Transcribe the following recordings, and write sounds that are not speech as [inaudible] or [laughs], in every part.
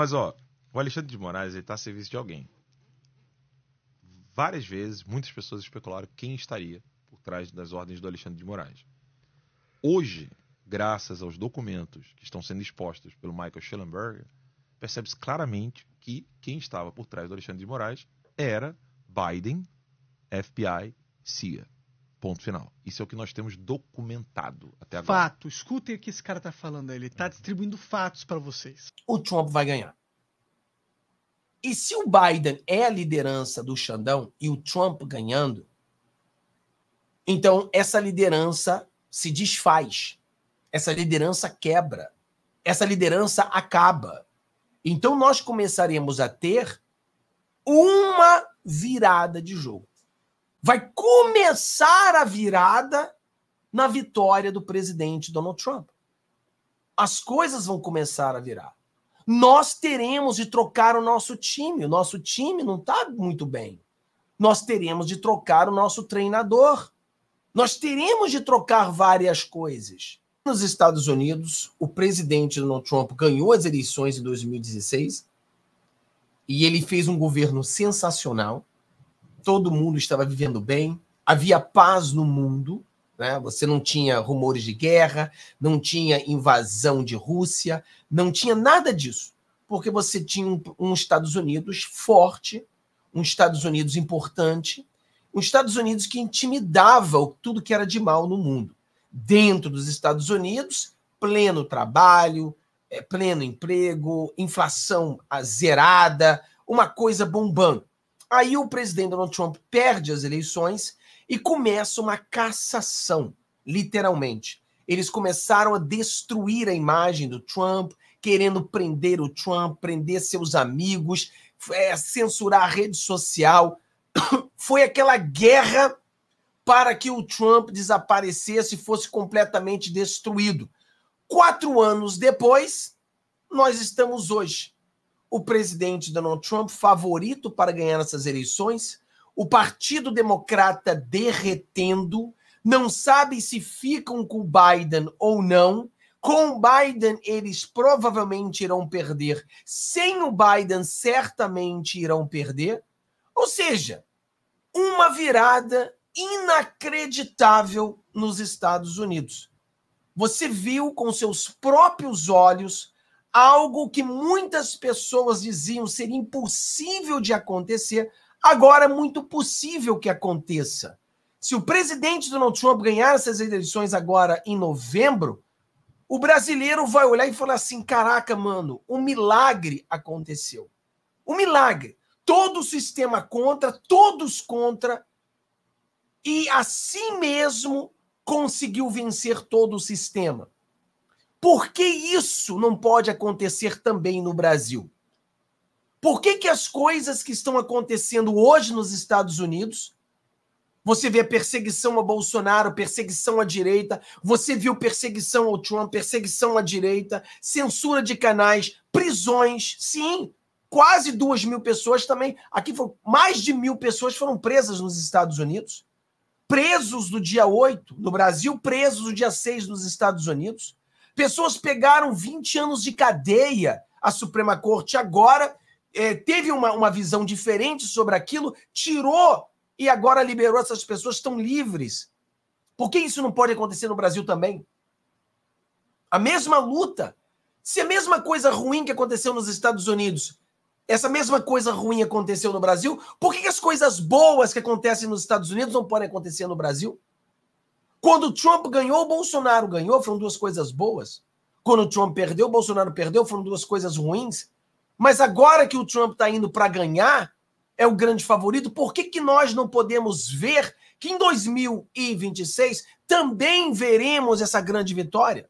Mas, ó, o Alexandre de Moraes está a serviço de alguém. Várias vezes, muitas pessoas especularam quem estaria por trás das ordens do Alexandre de Moraes. Hoje, graças aos documentos que estão sendo expostos pelo Michael Schellenberger, percebe-se claramente que quem estava por trás do Alexandre de Moraes era Biden, FBI, CIA. Ponto final. Isso é o que nós temos documentado até agora. Fato. Escutem o que esse cara está falando. Ele está uhum. distribuindo fatos para vocês. O Trump vai ganhar. E se o Biden é a liderança do Xandão e o Trump ganhando, então essa liderança se desfaz. Essa liderança quebra. Essa liderança acaba. Então nós começaremos a ter uma virada de jogo vai começar a virada na vitória do presidente Donald Trump. As coisas vão começar a virar. Nós teremos de trocar o nosso time. O nosso time não está muito bem. Nós teremos de trocar o nosso treinador. Nós teremos de trocar várias coisas. Nos Estados Unidos, o presidente Donald Trump ganhou as eleições em 2016 e ele fez um governo sensacional todo mundo estava vivendo bem, havia paz no mundo, né? Você não tinha rumores de guerra, não tinha invasão de Rússia, não tinha nada disso, porque você tinha um, um Estados Unidos forte, um Estados Unidos importante, um Estados Unidos que intimidava tudo que era de mal no mundo. Dentro dos Estados Unidos, pleno trabalho, é, pleno emprego, inflação ah, zerada, uma coisa bombando. Aí o presidente Donald Trump perde as eleições e começa uma cassação, literalmente. Eles começaram a destruir a imagem do Trump, querendo prender o Trump, prender seus amigos, é, censurar a rede social. [coughs] Foi aquela guerra para que o Trump desaparecesse e fosse completamente destruído. Quatro anos depois, nós estamos hoje o presidente Donald Trump favorito para ganhar essas eleições, o Partido Democrata derretendo, não sabe se ficam com Biden ou não. Com Biden, eles provavelmente irão perder. Sem o Biden, certamente irão perder. Ou seja, uma virada inacreditável nos Estados Unidos. Você viu com seus próprios olhos algo que muitas pessoas diziam ser impossível de acontecer, agora é muito possível que aconteça. Se o presidente Donald Trump ganhar essas eleições agora em novembro, o brasileiro vai olhar e falar assim: caraca, mano, um milagre aconteceu. Um milagre. Todo o sistema contra, todos contra, e assim mesmo conseguiu vencer todo o sistema. Por que isso não pode acontecer também no Brasil? Por que, que as coisas que estão acontecendo hoje nos Estados Unidos, você vê perseguição a Bolsonaro, perseguição à direita, você viu perseguição ao Trump, perseguição à direita, censura de canais, prisões, sim, quase duas mil pessoas também. Aqui foram, mais de mil pessoas foram presas nos Estados Unidos. Presos do dia 8 no Brasil, presos do dia 6 nos Estados Unidos. Pessoas pegaram 20 anos de cadeia. A Suprema Corte agora é, teve uma, uma visão diferente sobre aquilo, tirou e agora liberou essas pessoas, estão livres. Por que isso não pode acontecer no Brasil também? A mesma luta. Se a mesma coisa ruim que aconteceu nos Estados Unidos, essa mesma coisa ruim aconteceu no Brasil, por que as coisas boas que acontecem nos Estados Unidos não podem acontecer no Brasil? Quando o Trump ganhou, o Bolsonaro ganhou, foram duas coisas boas. Quando o Trump perdeu, o Bolsonaro perdeu, foram duas coisas ruins. Mas agora que o Trump está indo para ganhar, é o grande favorito, por que, que nós não podemos ver que em 2026 também veremos essa grande vitória?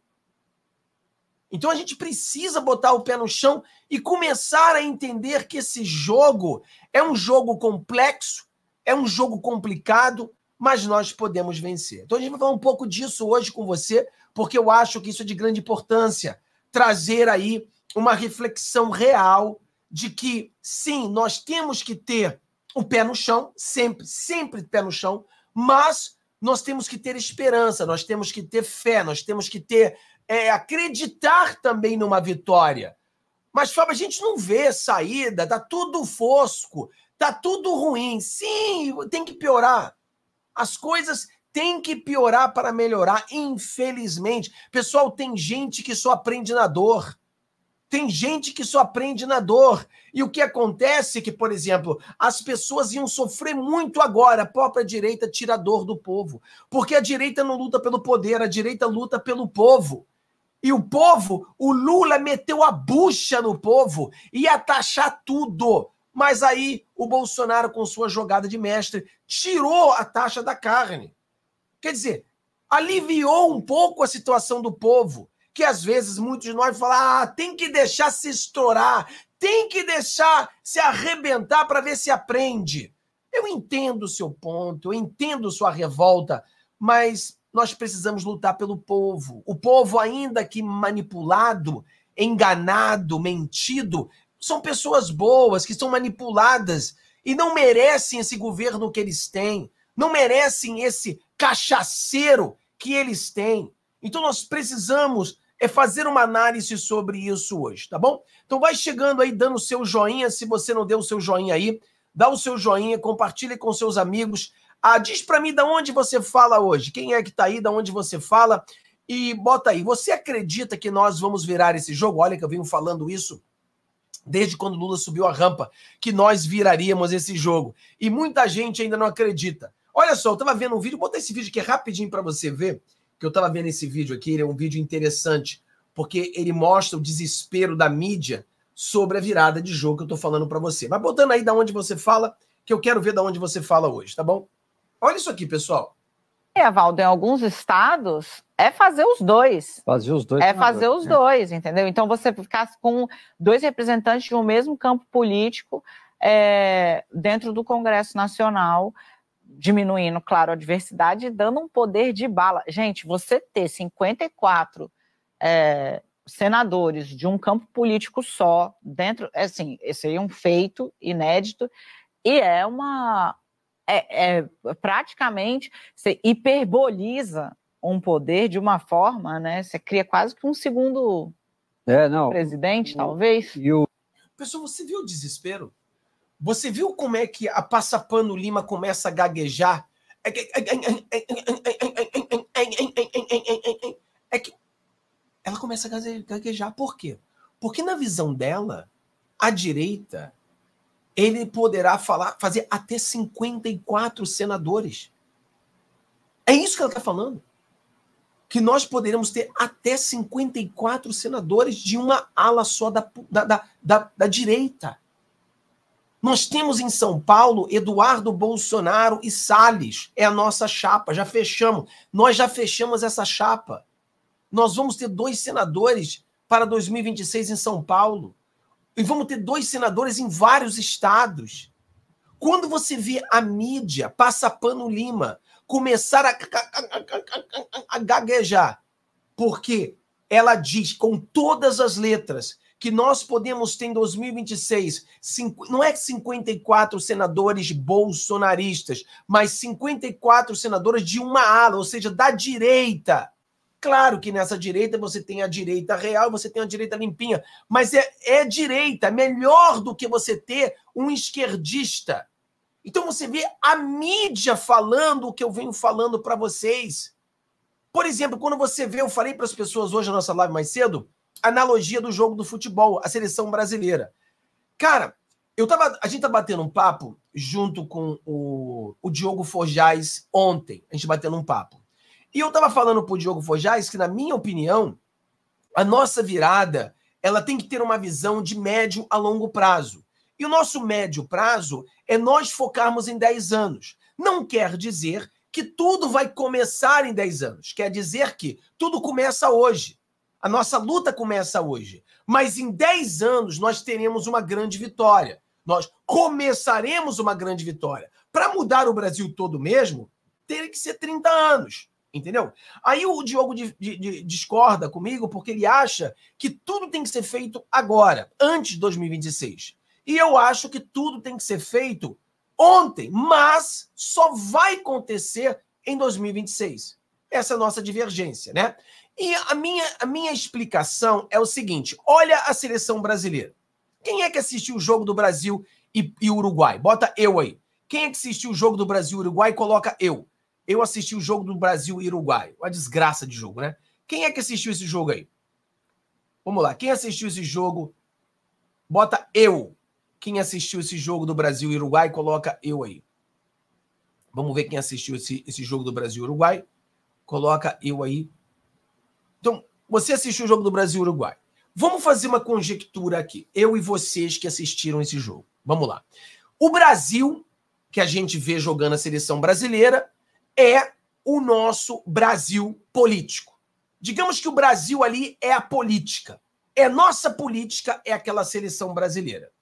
Então a gente precisa botar o pé no chão e começar a entender que esse jogo é um jogo complexo, é um jogo complicado, mas nós podemos vencer. Então a gente vai falar um pouco disso hoje com você, porque eu acho que isso é de grande importância trazer aí uma reflexão real de que sim, nós temos que ter o pé no chão, sempre, sempre pé no chão, mas nós temos que ter esperança, nós temos que ter fé, nós temos que ter é, acreditar também numa vitória. Mas, Fábio, a gente não vê saída, tá tudo fosco, tá tudo ruim. Sim, tem que piorar. As coisas têm que piorar para melhorar, infelizmente. Pessoal, tem gente que só aprende na dor. Tem gente que só aprende na dor. E o que acontece é que, por exemplo, as pessoas iam sofrer muito agora. A própria direita tira a dor do povo. Porque a direita não luta pelo poder, a direita luta pelo povo. E o povo, o Lula meteu a bucha no povo, ia taxar tudo. Mas aí o Bolsonaro, com sua jogada de mestre, tirou a taxa da carne. Quer dizer, aliviou um pouco a situação do povo, que às vezes muitos de nós falam: ah, tem que deixar se estourar, tem que deixar se arrebentar para ver se aprende. Eu entendo o seu ponto, eu entendo sua revolta, mas nós precisamos lutar pelo povo. O povo, ainda que manipulado, enganado, mentido, são pessoas boas que são manipuladas e não merecem esse governo que eles têm, não merecem esse cachaceiro que eles têm. Então nós precisamos é fazer uma análise sobre isso hoje, tá bom? Então vai chegando aí dando o seu joinha, se você não deu o seu joinha aí, dá o seu joinha, compartilha com seus amigos. Ah, diz para mim da onde você fala hoje, quem é que tá aí, da onde você fala e bota aí. Você acredita que nós vamos virar esse jogo? Olha que eu venho falando isso desde quando Lula subiu a rampa, que nós viraríamos esse jogo. E muita gente ainda não acredita. Olha só, eu estava vendo um vídeo, vou botar esse vídeo aqui rapidinho para você ver, que eu estava vendo esse vídeo aqui, ele é um vídeo interessante, porque ele mostra o desespero da mídia sobre a virada de jogo que eu estou falando para você. Vai botando aí da onde você fala, que eu quero ver da onde você fala hoje, tá bom? Olha isso aqui, pessoal. É, Valdo, em alguns estados, é fazer os dois. Fazer os dois. É fazer os né? dois, entendeu? Então você ficar com dois representantes de um mesmo campo político é, dentro do Congresso Nacional, diminuindo, claro, a diversidade e dando um poder de bala. Gente, você ter 54 é, senadores de um campo político só dentro, é assim, esse aí é um feito inédito e é uma, é, é praticamente você hiperboliza um poder de uma forma, né? Você cria quase que um segundo é, presidente, o, talvez. E o... Pessoal, você viu o desespero? Você viu como é que a Passapano Lima começa a gaguejar? É que ela começa a gaguejar. Por quê? Porque na visão dela, a direita ele poderá falar, fazer até 54 senadores. É isso que ela está falando. Que nós poderemos ter até 54 senadores de uma ala só da, da, da, da direita. Nós temos em São Paulo Eduardo Bolsonaro e Salles. É a nossa chapa, já fechamos. Nós já fechamos essa chapa. Nós vamos ter dois senadores para 2026 em São Paulo. E vamos ter dois senadores em vários estados. Quando você vê a mídia passa pano Lima começar a, a, gaguejar, porque ela diz com todas as letras que nós podemos ter em 2026, cinco, não é 54 senadores bolsonaristas, mas 54 senadores de uma ala, ou seja, da direita, Claro que nessa direita você tem a direita real, você tem a direita limpinha, mas é, é direita, melhor do que você ter um esquerdista. Então você vê a mídia falando o que eu venho falando para vocês. Por exemplo, quando você vê, eu falei para as pessoas hoje na nossa live mais cedo, analogia do jogo do futebol, a seleção brasileira. Cara, eu tava, a gente tá batendo um papo junto com o, o Diogo Forjais ontem. A gente batendo um papo. E eu estava falando para o Diogo Fojais que, na minha opinião, a nossa virada ela tem que ter uma visão de médio a longo prazo. E o nosso médio prazo é nós focarmos em 10 anos. Não quer dizer que tudo vai começar em 10 anos. Quer dizer que tudo começa hoje. A nossa luta começa hoje. Mas em 10 anos nós teremos uma grande vitória. Nós começaremos uma grande vitória. Para mudar o Brasil todo mesmo, teria que ser 30 anos. Entendeu? Aí o Diogo de, de, de, discorda comigo porque ele acha que tudo tem que ser feito agora, antes de 2026. E eu acho que tudo tem que ser feito ontem, mas só vai acontecer em 2026. Essa é a nossa divergência, né? E a minha, a minha explicação é o seguinte: olha a seleção brasileira. Quem é que assistiu o jogo do Brasil e, e Uruguai? Bota eu aí. Quem é que assistiu o jogo do Brasil e Uruguai? Coloca eu. Eu assisti o jogo do Brasil e Uruguai. Uma desgraça de jogo, né? Quem é que assistiu esse jogo aí? Vamos lá. Quem assistiu esse jogo? Bota eu. Quem assistiu esse jogo do Brasil e Uruguai, coloca eu aí. Vamos ver quem assistiu esse, esse jogo do Brasil e Uruguai. Coloca eu aí. Então, você assistiu o jogo do Brasil e Uruguai. Vamos fazer uma conjectura aqui. Eu e vocês que assistiram esse jogo. Vamos lá. O Brasil, que a gente vê jogando a seleção brasileira, é o nosso Brasil político. Digamos que o Brasil ali é a política. É nossa política, é aquela seleção brasileira.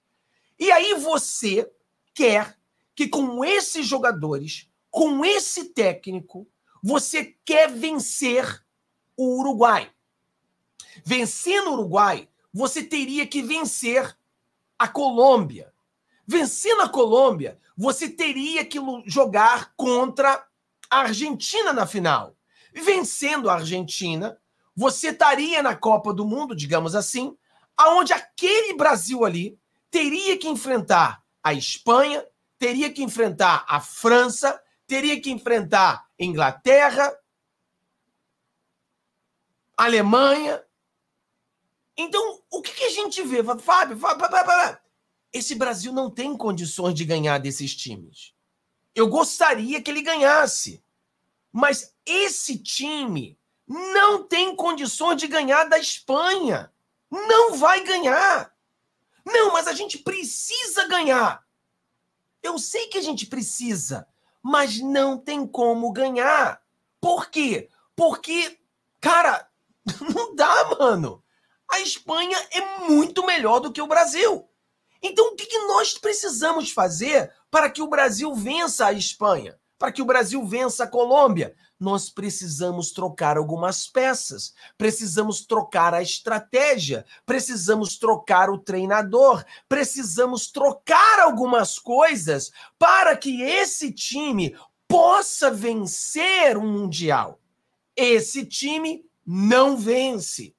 E aí você quer que com esses jogadores, com esse técnico, você quer vencer o Uruguai. Vencendo o Uruguai, você teria que vencer a Colômbia. Vencendo a Colômbia, você teria que jogar contra a Argentina na final. Vencendo a Argentina, você estaria na Copa do Mundo, digamos assim, aonde aquele Brasil ali teria que enfrentar a Espanha, teria que enfrentar a França, teria que enfrentar Inglaterra, Alemanha. Então, o que, que a gente vê? Fábio, Fábio, Fábio, Fábio, esse Brasil não tem condições de ganhar desses times. Eu gostaria que ele ganhasse. Mas esse time não tem condições de ganhar da Espanha. Não vai ganhar. Não, mas a gente precisa ganhar. Eu sei que a gente precisa, mas não tem como ganhar. Por quê? Porque, cara, [laughs] não dá, mano. A Espanha é muito melhor do que o Brasil. Então, o que, que nós precisamos fazer para que o Brasil vença a Espanha? Para que o Brasil vença a Colômbia? Nós precisamos trocar algumas peças, precisamos trocar a estratégia, precisamos trocar o treinador, precisamos trocar algumas coisas para que esse time possa vencer o um Mundial. Esse time não vence.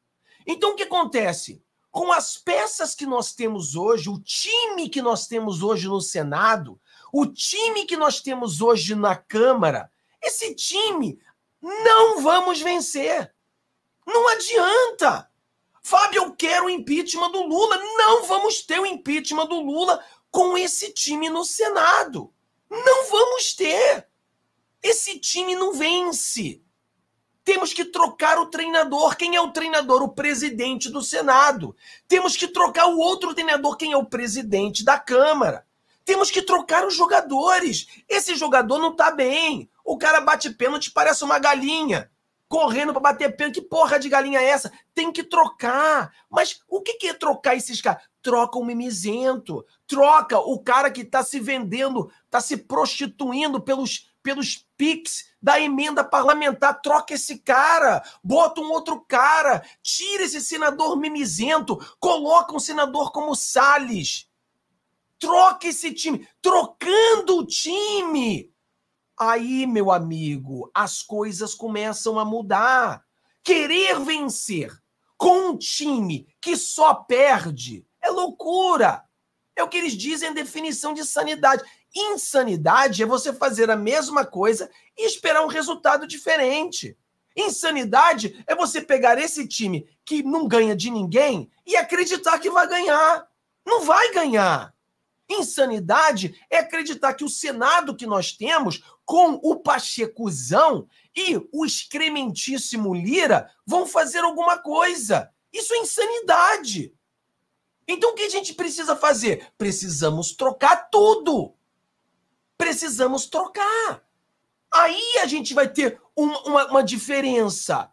Então, o que acontece? com as peças que nós temos hoje, o time que nós temos hoje no Senado, o time que nós temos hoje na Câmara, esse time não vamos vencer. Não adianta. Fábio, eu quero o impeachment do Lula. Não vamos ter o impeachment do Lula com esse time no Senado. Não vamos ter. Esse time não vence. Temos que trocar o treinador. Quem é o treinador? O presidente do Senado. Temos que trocar o outro treinador. Quem é o presidente da Câmara? Temos que trocar os jogadores. Esse jogador não tá bem. O cara bate pênalti, parece uma galinha correndo para bater pênalti. Que porra de galinha é essa? Tem que trocar. Mas o que, é trocar esses caras? Troca o mimizento. Troca o cara que está se vendendo, está se prostituindo pelos, pelos pics da emenda parlamentar. Troca esse cara. Bota um outro cara. Tira esse senador mimizento. Coloca um senador como Salles. Troca esse time. Trocando o time Aí, meu amigo, as coisas começam a mudar. Querer vencer com um time que só perde é loucura. É o que eles dizem a definição de sanidade. Insanidade é você fazer a mesma coisa e esperar um resultado diferente. Insanidade é você pegar esse time que não ganha de ninguém e acreditar que vai ganhar. Não vai ganhar. Insanidade é acreditar que o Senado que nós temos, com o Pachecuzão e o excrementíssimo Lira, vão fazer alguma coisa. Isso é insanidade. Então o que a gente precisa fazer? Precisamos trocar tudo. Precisamos trocar. Aí a gente vai ter uma, uma, uma diferença.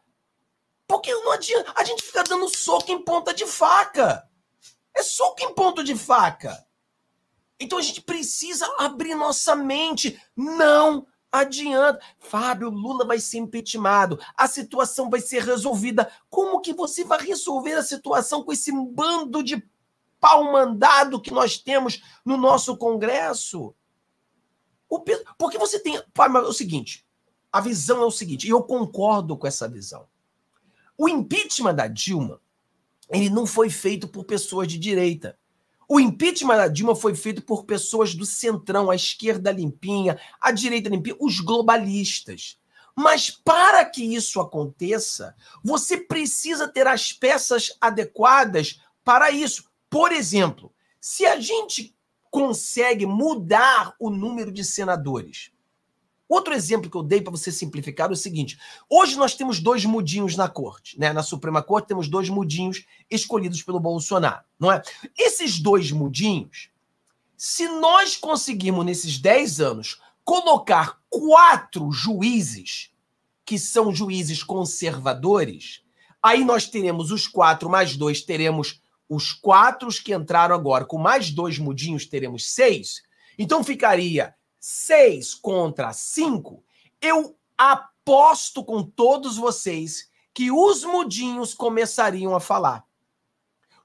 Porque não adianta. A gente fica dando soco em ponta de faca. É soco em ponto de faca. Então a gente precisa abrir nossa mente. Não adianta. Fábio, Lula vai ser impeachmentado, a situação vai ser resolvida. Como que você vai resolver a situação com esse bando de pau mandado que nós temos no nosso Congresso? porque você tem. É o seguinte, a visão é o seguinte, e eu concordo com essa visão. O impeachment da Dilma, ele não foi feito por pessoas de direita. O impeachment da Dilma foi feito por pessoas do centrão, a esquerda limpinha, a direita limpinha, os globalistas. Mas para que isso aconteça, você precisa ter as peças adequadas para isso. Por exemplo, se a gente consegue mudar o número de senadores, Outro exemplo que eu dei para você simplificar é o seguinte: hoje nós temos dois mudinhos na corte, né? Na Suprema Corte temos dois mudinhos escolhidos pelo Bolsonaro, não é? Esses dois mudinhos, se nós conseguirmos nesses 10 anos colocar quatro juízes que são juízes conservadores, aí nós teremos os quatro mais dois, teremos os quatro que entraram agora, com mais dois mudinhos teremos seis. Então ficaria 6 contra 5, eu aposto com todos vocês que os mudinhos começariam a falar.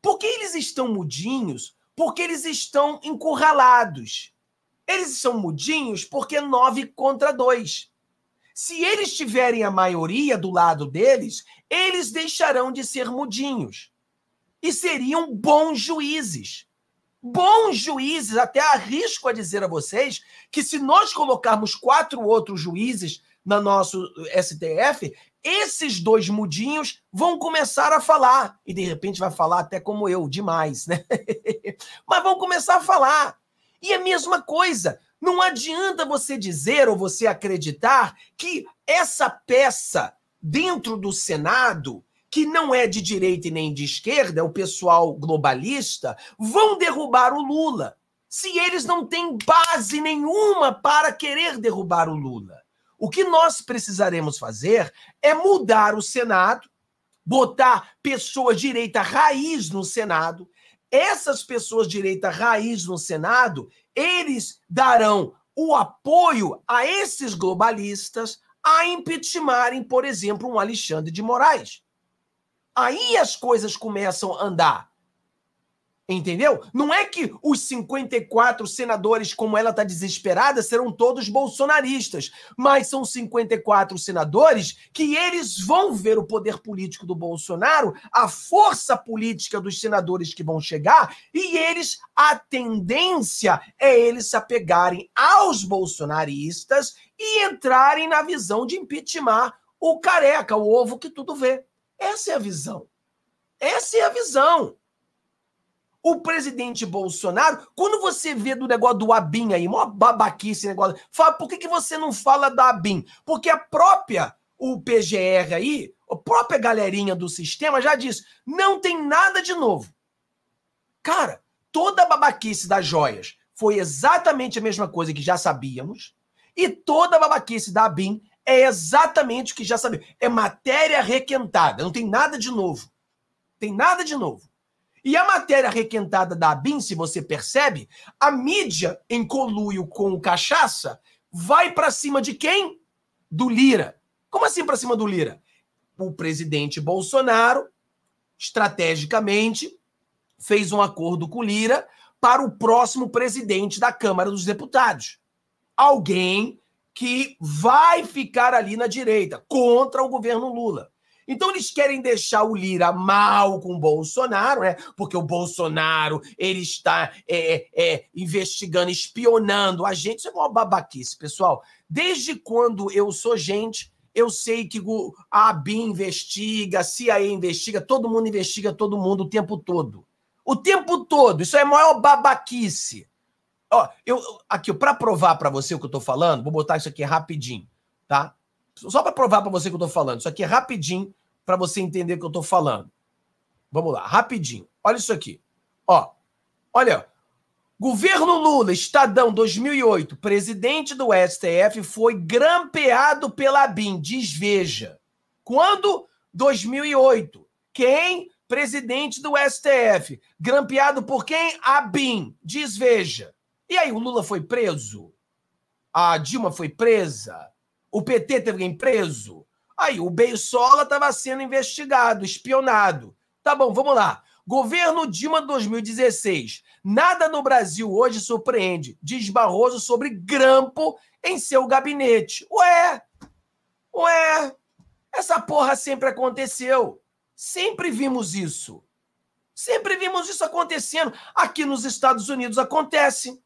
Porque eles estão mudinhos? Porque eles estão encurralados. Eles são mudinhos porque 9 contra 2. Se eles tiverem a maioria do lado deles, eles deixarão de ser mudinhos e seriam bons juízes bons juízes, até arrisco a dizer a vocês que se nós colocarmos quatro outros juízes na nosso STF, esses dois mudinhos vão começar a falar. E de repente vai falar até como eu, demais, né? [laughs] Mas vão começar a falar. E é a mesma coisa, não adianta você dizer ou você acreditar que essa peça dentro do Senado que não é de direita e nem de esquerda, é o pessoal globalista, vão derrubar o Lula. Se eles não têm base nenhuma para querer derrubar o Lula. O que nós precisaremos fazer é mudar o Senado, botar pessoas direita raiz no Senado. Essas pessoas direita raiz no Senado, eles darão o apoio a esses globalistas a impeachmentarem, por exemplo, um Alexandre de Moraes. Aí as coisas começam a andar. Entendeu? Não é que os 54 senadores, como ela está desesperada, serão todos bolsonaristas, mas são 54 senadores que eles vão ver o poder político do Bolsonaro, a força política dos senadores que vão chegar, e eles, a tendência é eles se apegarem aos bolsonaristas e entrarem na visão de impeachment o careca, o ovo que tudo vê. Essa é a visão. Essa é a visão. O presidente Bolsonaro, quando você vê do negócio do Abin aí, mó babaquice negócio, fala, por que, que você não fala da Abin? Porque a própria, o PGR aí, a própria galerinha do sistema já disse, não tem nada de novo. Cara, toda a babaquice das joias foi exatamente a mesma coisa que já sabíamos, e toda a babaquice da Abin é exatamente o que já sabemos. É matéria requentada, não tem nada de novo. Tem nada de novo. E a matéria requentada da ABIN, se você percebe, a mídia em coluio com o cachaça vai para cima de quem? Do Lira. Como assim para cima do Lira? O presidente Bolsonaro, estrategicamente, fez um acordo com o Lira para o próximo presidente da Câmara dos Deputados. Alguém que vai ficar ali na direita, contra o governo Lula. Então eles querem deixar o Lira mal com o Bolsonaro, né? Porque o Bolsonaro ele está é, é, investigando, espionando a gente. Isso é uma babaquice, pessoal. Desde quando eu sou gente, eu sei que a ABIN investiga, a CIA investiga, todo mundo investiga todo mundo o tempo todo. O tempo todo. Isso é a maior babaquice. Ó, eu aqui para provar para você o que eu tô falando, vou botar isso aqui rapidinho, tá? Só para provar para você o que eu tô falando. Isso aqui é rapidinho para você entender o que eu tô falando. Vamos lá, rapidinho. Olha isso aqui. Ó. Olha, Governo Lula, Estadão 2008, presidente do STF foi grampeado pela BIM, desveja. Quando? 2008. Quem? Presidente do STF. Grampeado por quem? A BIM, desveja e aí o Lula foi preso, a Dilma foi presa, o PT teve alguém preso. Aí o Beisola estava sendo investigado, espionado. Tá bom, vamos lá. Governo Dilma 2016. Nada no Brasil hoje surpreende, diz Barroso sobre grampo em seu gabinete. Ué, ué, essa porra sempre aconteceu. Sempre vimos isso. Sempre vimos isso acontecendo. Aqui nos Estados Unidos acontece.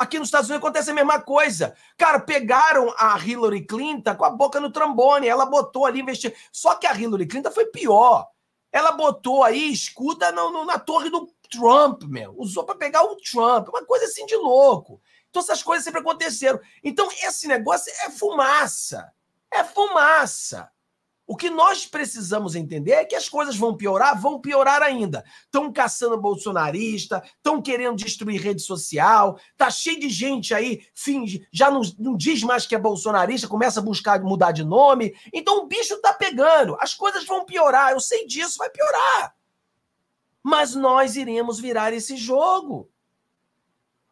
Aqui nos Estados Unidos acontece a mesma coisa. Cara, pegaram a Hillary Clinton com a boca no trambone, ela botou ali investir. Só que a Hillary Clinton foi pior. Ela botou aí escuda no, no, na torre do Trump, meu. Usou para pegar o Trump. Uma coisa assim de louco. Então essas coisas sempre aconteceram. Então esse negócio é fumaça. É fumaça. O que nós precisamos entender é que as coisas vão piorar, vão piorar ainda. Estão caçando bolsonarista, estão querendo destruir rede social, tá cheio de gente aí, finge, já não, não diz mais que é bolsonarista, começa a buscar mudar de nome. Então o bicho tá pegando, as coisas vão piorar, eu sei disso, vai piorar. Mas nós iremos virar esse jogo.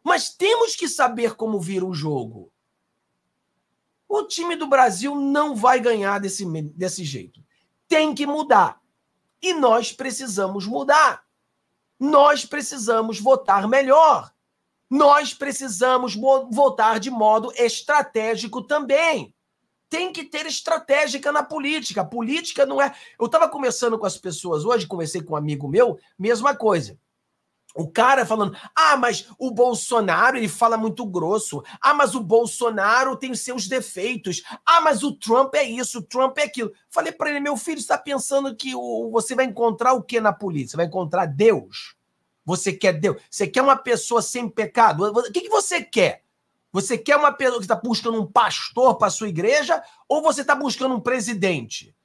Mas temos que saber como virar o jogo. O time do Brasil não vai ganhar desse, desse jeito. Tem que mudar. E nós precisamos mudar. Nós precisamos votar melhor. Nós precisamos votar de modo estratégico também. Tem que ter estratégica na política. Política não é. Eu estava conversando com as pessoas hoje, conversei com um amigo meu, mesma coisa. O cara falando, ah, mas o Bolsonaro ele fala muito grosso. Ah, mas o Bolsonaro tem os seus defeitos. Ah, mas o Trump é isso, o Trump é aquilo. Falei para ele, meu filho, está pensando que o, você vai encontrar o que na polícia? vai encontrar Deus? Você quer Deus? Você quer uma pessoa sem pecado? O que, que você quer? Você quer uma pessoa que está buscando um pastor para sua igreja ou você está buscando um presidente?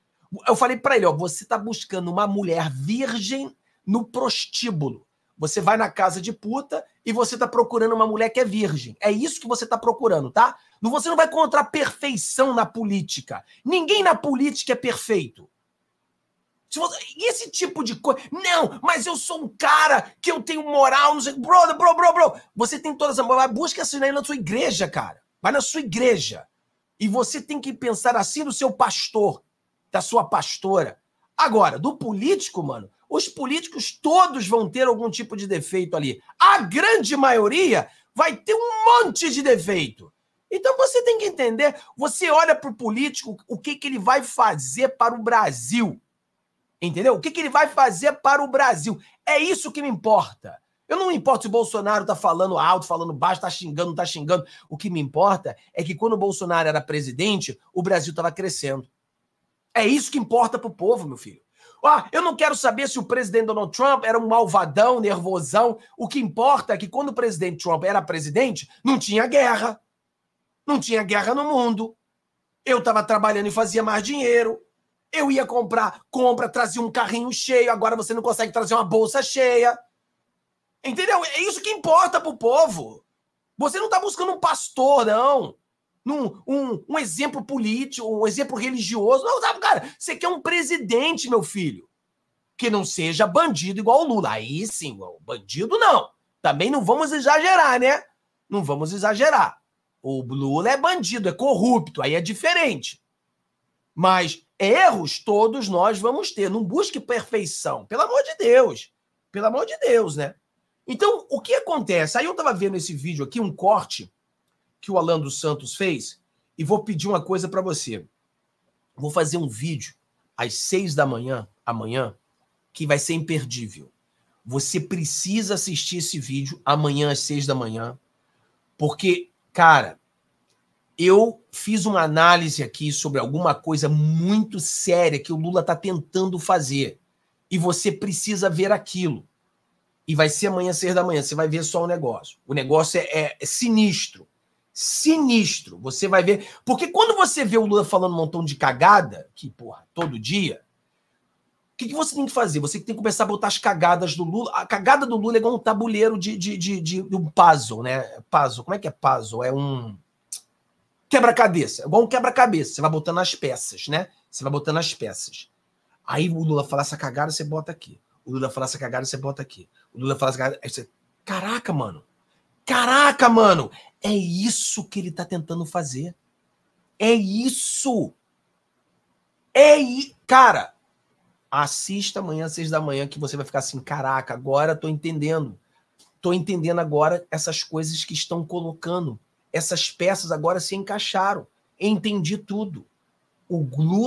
Eu falei para ele, ó, você está buscando uma mulher virgem no prostíbulo. Você vai na casa de puta e você tá procurando uma mulher que é virgem. É isso que você tá procurando, tá? Não, você não vai encontrar perfeição na política. Ninguém na política é perfeito. Se você, esse tipo de coisa. Não, mas eu sou um cara que eu tenho moral, não sei. Bro, bro, bro, bro. Você tem todas as. Mas busca assinar na sua igreja, cara. Vai na sua igreja. E você tem que pensar assim do seu pastor, da sua pastora. Agora, do político, mano, os políticos todos vão ter algum tipo de defeito ali. A grande maioria vai ter um monte de defeito. Então você tem que entender, você olha para o político o que, que ele vai fazer para o Brasil. Entendeu? O que, que ele vai fazer para o Brasil. É isso que me importa. Eu não me importo se o Bolsonaro está falando alto, falando baixo, está xingando, está xingando. O que me importa é que quando o Bolsonaro era presidente, o Brasil estava crescendo. É isso que importa para o povo, meu filho. Ah, eu não quero saber se o presidente Donald Trump era um malvadão, nervosão. O que importa é que quando o presidente Trump era presidente, não tinha guerra. Não tinha guerra no mundo. Eu estava trabalhando e fazia mais dinheiro. Eu ia comprar, compra, trazia um carrinho cheio. Agora você não consegue trazer uma bolsa cheia. Entendeu? É isso que importa para o povo. Você não está buscando um pastor, não num um, um exemplo político, um exemplo religioso. Não, sabe, cara, você quer um presidente, meu filho, que não seja bandido igual o Lula. Aí sim, bandido não. Também não vamos exagerar, né? Não vamos exagerar. O Lula é bandido, é corrupto, aí é diferente. Mas erros todos nós vamos ter. Não busque perfeição, pelo amor de Deus. Pelo amor de Deus, né? Então, o que acontece? Aí eu estava vendo esse vídeo aqui, um corte que o Alan dos Santos fez. E vou pedir uma coisa para você. Vou fazer um vídeo às seis da manhã, amanhã, que vai ser imperdível. Você precisa assistir esse vídeo amanhã às seis da manhã, porque, cara, eu fiz uma análise aqui sobre alguma coisa muito séria que o Lula está tentando fazer. E você precisa ver aquilo. E vai ser amanhã, seis da manhã. Você vai ver só o negócio. O negócio é, é, é sinistro sinistro. Você vai ver. Porque quando você vê o Lula falando um montão de cagada, que, porra, todo dia, o que, que, você tem que fazer? Você tem que começar a botar as cagadas do Lula. A cagada do Lula é igual um tabuleiro de, de, de, de, de um puzzle, né? Puzzle. Como é que é puzzle? É um quebra-cabeça. É igual um quebra-cabeça. Você vai botando as peças, né? Você vai botando as peças. Aí o Lula fala essa cagada, você bota aqui. O Lula fala essa cagada, você bota aqui. O Lula fala essa cagada. Aí você. Caraca, mano Caraca, mano, é isso que ele tá tentando fazer. É isso. É i... Cara, assista amanhã às seis da manhã que você vai ficar assim, caraca, agora tô entendendo. Tô entendendo agora essas coisas que estão colocando. Essas peças agora se encaixaram. Entendi tudo. O Lula